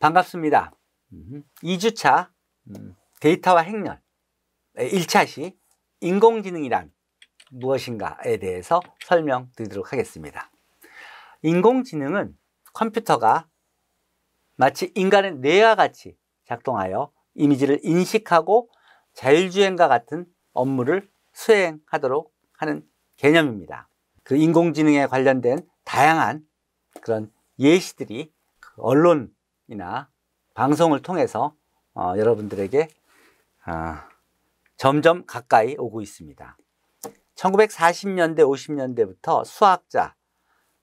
반갑습니다. 2주차 음, 음, 데이터와 행렬 1차시 인공지능이란 무엇인가에 대해서 설명드리도록 하겠습니다. 인공지능은 컴퓨터가 마치 인간의 뇌와 같이 작동하여 이미지를 인식하고 자율주행과 같은 업무를 수행하도록 하는 개념입니다. 그 인공지능에 관련된 다양한 그런 예시들이 그 언론 이나 방송을 통해서 어, 여러분들에게 어, 점점 가까이 오고 있습니다. 1940년대, 50년대부터 수학자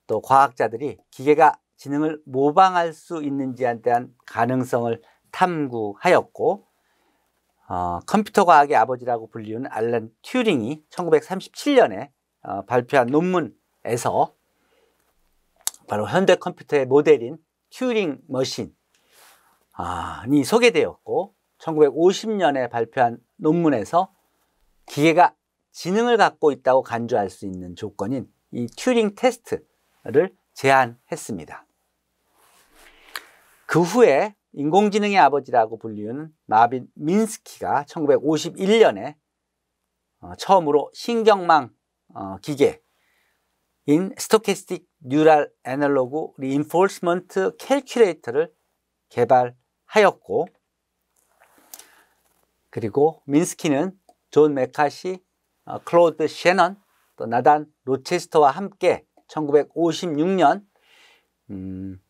또 과학자들이 기계가 지능을 모방할 수 있는지에 대한 가능성을 탐구하였고 어, 컴퓨터 과학의 아버지라고 불리는 알란 튜링이 1937년에 어, 발표한 논문에서 바로 현대 컴퓨터의 모델인 튜링 머신 이 소개되었고 1950년에 발표한 논문에서 기계가 지능을 갖고 있다고 간주할 수 있는 조건인 이 튜링 테스트를 제안했습니다. 그 후에 인공지능의 아버지라고 불리는 마빈 민스키가 1951년에 어, 처음으로 신경망 어, 기계인 스토캐스틱 뉴럴 애널로그 리인포스먼트 캘큘레이터를 개발 하였고 그리고 민스키는 존 메카시, 어, 클로드 셰넌, 또 나단 로체스터와 함께 1956년 음,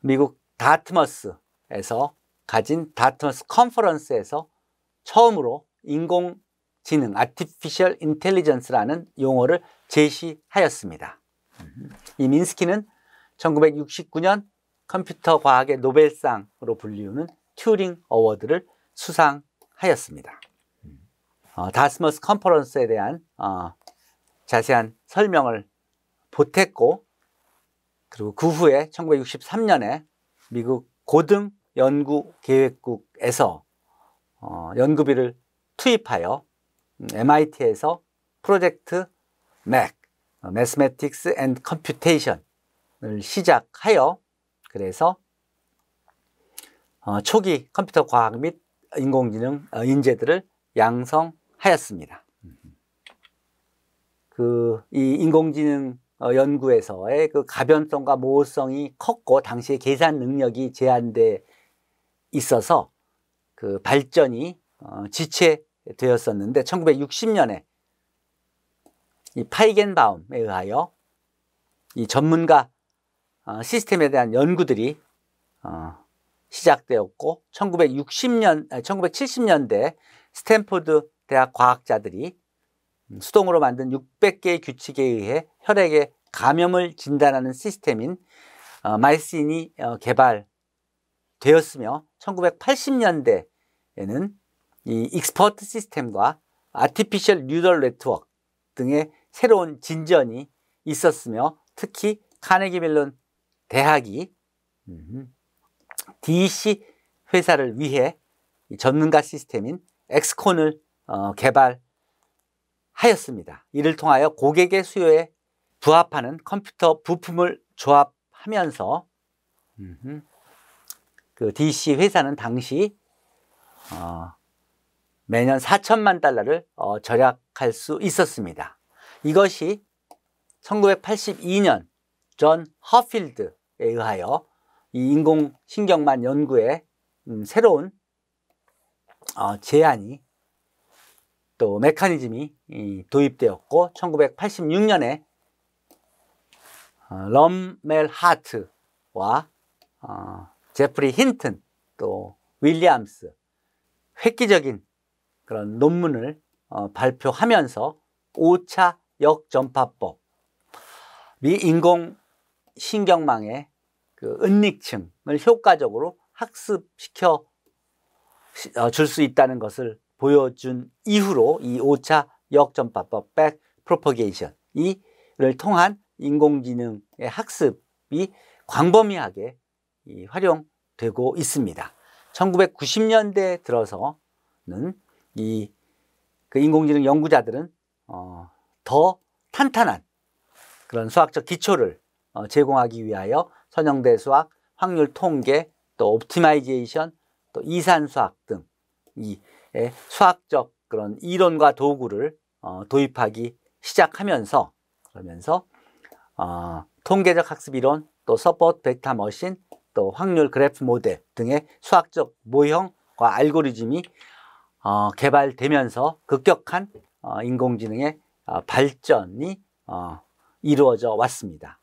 미국 다트머스에서 가진 다트머스 컨퍼런스에서 처음으로 인공지능 Artificial Intelligence라는 용어를 제시하였습니다. 이 민스키는 1969년 컴퓨터 과학의 노벨상으로 불리우는 튜링 어워드를 수상하였습니다. 어, 다스머스 컨퍼런스에 대한 어, 자세한 설명을 보탰고 그리고 그 후에 1963년에 미국 고등 연구 계획국에서 어, 연구비를 투입하여 MIT에서 음, 프로젝트 맥, 어, Mathematics and Computation을 시작하여 그래서 어, 초기 컴퓨터 과학 및 인공지능 어, 인재들을 양성하였습니다. 그 이 인공지능 어, 연구에서의 그 가변성과 모호성이 컸고 당시의 계산 능력이 제한돼 있어서 그 발전이 어, 지체되었었는데 1960년에 이 파이겐바움에 의하여 이 전문가 어, 시스템에 대한 연구들이 어, 시작되었고 1960년, 1970년대 스탠포드 대학 과학자들이 음, 수동으로 만든 600개의 규칙에 의해 혈액의 감염을 진단하는 시스템인 어, 마이신이 개발되었으며 1980년대에는 이 익스퍼트 시스템과 아티피셜 뉴럴 네트워크 등의 새로운 진전이 있었으며 특히 카네기 밀론 대학이 d c 회사를 위해 전문가 시스템인 엑스콘을 어, 개발하였습니다. 이를 통하여 고객의 수요에 부합하는 컴퓨터 부품을 조합하면서 그 DC 회사는 당시 어, 매년 4천만 달러를 어, 절약할 수 있었습니다. 이것이 1982년 존 허필드 연구에 의하여 이 인공신경만 연구에 음, 새로운 어, 제안이 또 메커니즘이 이, 도입되었고 1986년에 어, 럼멜 하트와 어, 제프리 힌튼 또 윌리엄스 획기적인 그런 논문을 어, 발표하면서 5차 역전파법 미 인공 신경망의 그 은닉층을 효과적으로 학습시켜 어, 줄수 있다는 것을 보여준 이후로 이 5차 역전파법 백 프로퍼게이션이를 통한 인공지능의 학습이 광범위하게 활용되고 있습니다. 1990년대 들어서는 이 그 인공지능 연구자들은 어, 더 탄탄한 그런 수학적 기초를 어, 제공하기 위하여 선형대 수학, 확률 통계, 또 옵티마이제이션, 또 이산 수학 등이 수학적 그런 이론과 도구를 어, 도입하기 시작하면서 그러면서 어, 통계적 학습 이론, 또 서포트 벡터 머신, 또 확률 그래프 모델 등의 수학적 모형과 알고리즘이 어, 개발되면서 급격한 어, 인공지능의 어, 발전이 어, 이루어져 왔습니다.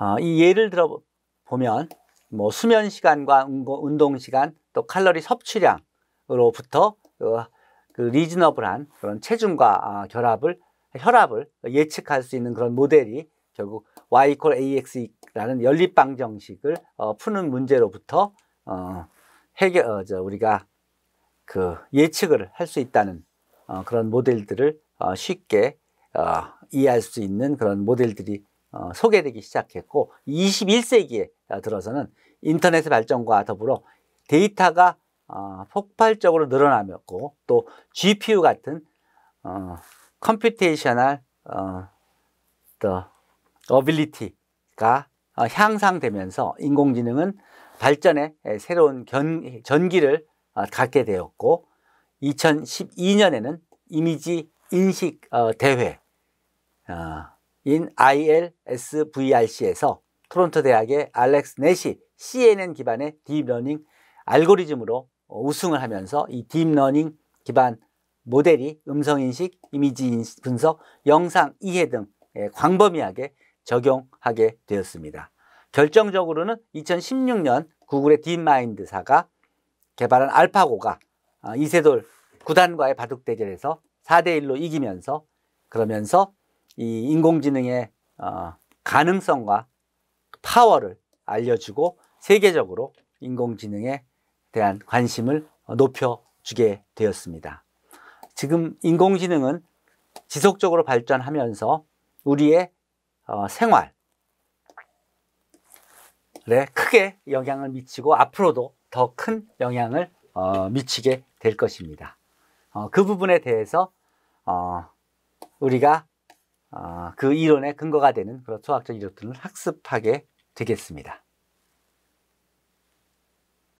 어, 이 예를 들어 보면 뭐 수면 시간과 운동 시간 또 칼로리 섭취량으로부터 어, 그 리즈너블한 그런 체중과 어, 결합을 혈압을 예측할 수 있는 그런 모델이 결국 y equal ax라는 연립 방정식을 어, 푸는 문제로부터 어, 해결 어, 저 우리가 그 예측을 할 수 있다는 어, 그런 모델들을 어, 쉽게 어, 이해할 수 있는 그런 모델들이 어, 소개되기 시작했고 21세기에 들어서는 인터넷의 발전과 더불어 데이터가 어, 폭발적으로 늘어나면서 또 GPU 같은 어, 컴퓨테이셔널 어, the 어빌리티가 어, 향상되면서 인공지능은 발전에 새로운 견, 전기를 어, 갖게 되었고 2012년에는 이미지 인식 어, 대회 어, 인 ILSVRC에서 토론토 대학의 알렉스 넷이 CNN 기반의 딥러닝 알고리즘으로 어, 우승을 하면서 이 딥러닝 기반 모델이 음성인식, 이미지 분석, 영상 이해 등 예, 광범위하게 적용하게 되었습니다. 결정적으로는 2016년 구글의 딥마인드사가 개발한 알파고가 아, 이세돌 구단과의 바둑 대결에서 4대1로 이기면서 그러면서 이 인공지능의 어, 가능성과 파워를 알려주고 세계적으로 인공지능에 대한 관심을 높여주게 되었습니다. 지금 인공지능은 지속적으로 발전하면서 우리의 어, 생활에 크게 영향을 미치고 앞으로도 더 큰 영향을 어, 미치게 될 것입니다. 어, 그 부분에 대해서 어, 우리가 아, 그 이론의 근거가 되는 그런 수학적 이론들을 학습하게 되겠습니다.